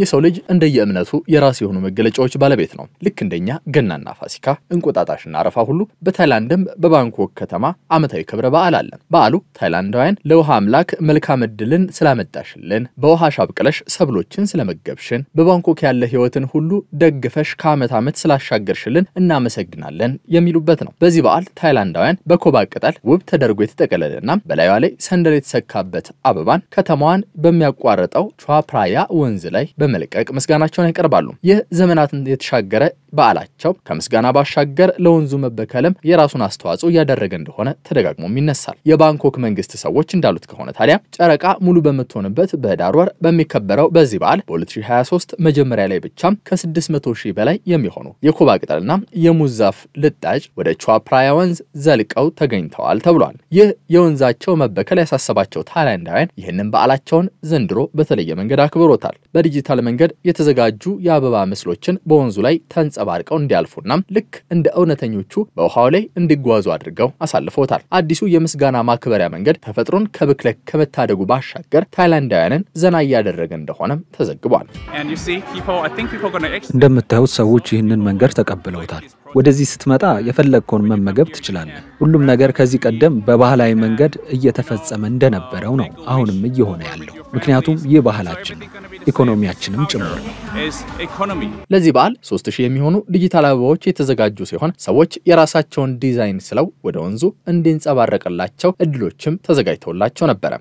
የሰው ልጅ እንደየእምነቱ የራሱ የሆኑ መገለጫዎች ባለቤት ነው። ልክ እንደኛ ገናና ፋሲካ፣ እንቁጣጣሽና አረፋ ሁሉ በታይላንድም በባንኮክ ከተማ ዓመታዊ ክብረ በዓል አለ። በዓሉ ታይላንዳውያን ለውሃ አምላክ መልካም እድልን ስላመጣሽልን፣ በውሃ ሻብቅለሽ ሰብሎችን ስለመገብሽን፣ በባንኮክ ያለ ህይወትን ሁሉ ደግፈሽ ከዓመት ዓመት ስላሻገርሽልን እናመሰግናለን የሚሉበት ነው። በዚህ በዓል ታይላንዳውያን በኮባ ቅጠል ውብ ተደርጎ የተጠቀለለና በላዩ ላይ ሰንደል የተሰካበት አበባን ከተማዋን በሚያቋርጠው ቹዋ ፕራያ ወንዝ ላይ በመልቀቅ ምስጋናቸውን ያቀርባሉ። ይህ ዘመናትን የተሻገረ በዓላቸው ከምስጋና ባሻገር ለወንዙ መበከልም የራሱን አስተዋጽኦ እያደረገ እንደሆነ ተደጋግሞም ይነሳል። የባንኮክ መንግስት ሰዎች እንዳሉት ከሆነ ታዲያ ጨረቃ ሙሉ በምትሆንበት በህዳር ወር በሚከበረው በዚህ በዓል በ2023 መጀመሪያ ላይ ብቻ ከ600 ሺህ በላይ የሚሆኑ የኮባ ቅጠልና የሙዝ ዛፍ ልጣጭ ወደ ቹዋፕራያ ወንዝ ዘልቀው ተገኝተዋል ተብሏል። ይህ የወንዛቸው መበከል ያሳሰባቸው ታይላንዳውያን ይህንን በዓላቸውን ዘንድሮ በተለየ መንገድ አክብሮታል። በዲጂታል በተሻለ መንገድ የተዘጋጁ የአበባ ምስሎችን በወንዙ ላይ ተንጸባርቀው እንዲያልፉና ልክ እንደ እውነተኞቹ በውሃው ላይ እንዲጓዙ አድርገው አሳልፈውታል። አዲሱ የምስጋና ማክበሪያ መንገድ ተፈጥሮን ከብክለት ከመታደጉ ባሻገር ታይላንዳውያንን ዘና እያደረገ እንደሆነም ተዘግቧል። እንደምታዩት ሰዎች ይህንን መንገድ ተቀብለውታል። ወደዚህ ስትመጣ የፈለግከውን መመገብ ትችላለህ። ሁሉም ነገር ከዚህ ቀደም በባህላዊ መንገድ እየተፈጸመ እንደነበረው ነው አሁንም እየሆነ ያለው፣ ምክንያቱም ይህ ባህላችን ነው። ኢኮኖሚያችንም ጭምር ነው። ለዚህ በዓል 3000 የሚሆኑ ዲጂታል አበባዎች የተዘጋጁ ሲሆን ሰዎች የራሳቸውን ዲዛይን ስለው ወደ ወንዙ እንዲንጸባረቅላቸው እድሎችም ተዘጋጅተውላቸው ነበረ።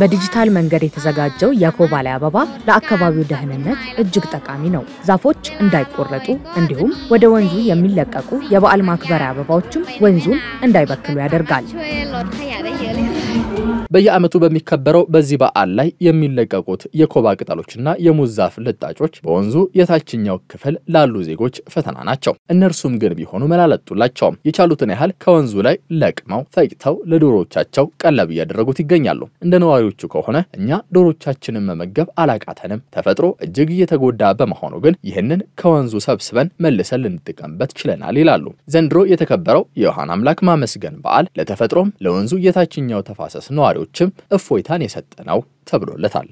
በዲጂታል መንገድ የተዘጋጀው የኮባ አበባ ለአካባቢው ደህንነት እጅግ ጠቃሚ ነው። ዛፎች እንዳይቆረጡ እንዲሁም ወደ ወንዙ የሚለቀቁ የበዓል ማክበሪያ አበባዎችም ወንዙን እንዳይበክሉ ያደርጋል። በየዓመቱ በሚከበረው በዚህ በዓል ላይ የሚለቀቁት የኮባ ቅጠሎችና የሙዝ ዛፍ ልጣጮች በወንዙ የታችኛው ክፍል ላሉ ዜጎች ፈተና ናቸው። እነርሱም ግን ቢሆኑ መላለጡላቸውም የቻሉትን ያህል ከወንዙ ላይ ለቅመው ፈጭተው ለዶሮዎቻቸው ቀለብ እያደረጉት ይገኛሉ። እንደ ነዋሪዎቹ ከሆነ እኛ ዶሮቻችንን መመገብ አላቃተንም፣ ተፈጥሮ እጅግ እየተጎዳ በመሆኑ ግን ይህንን ከወንዙ ሰብስበን መልሰን ልንጠቀምበት ችለናል ይላሉ። ዘንድሮ የተከበረው የውሃን አምላክ ማመስገን በዓል ለተፈጥሮም ለወንዙ የታችኛው ተፋ ተፋሰስ ነዋሪዎችም እፎይታን የሰጠ ነው ተብሎለታል።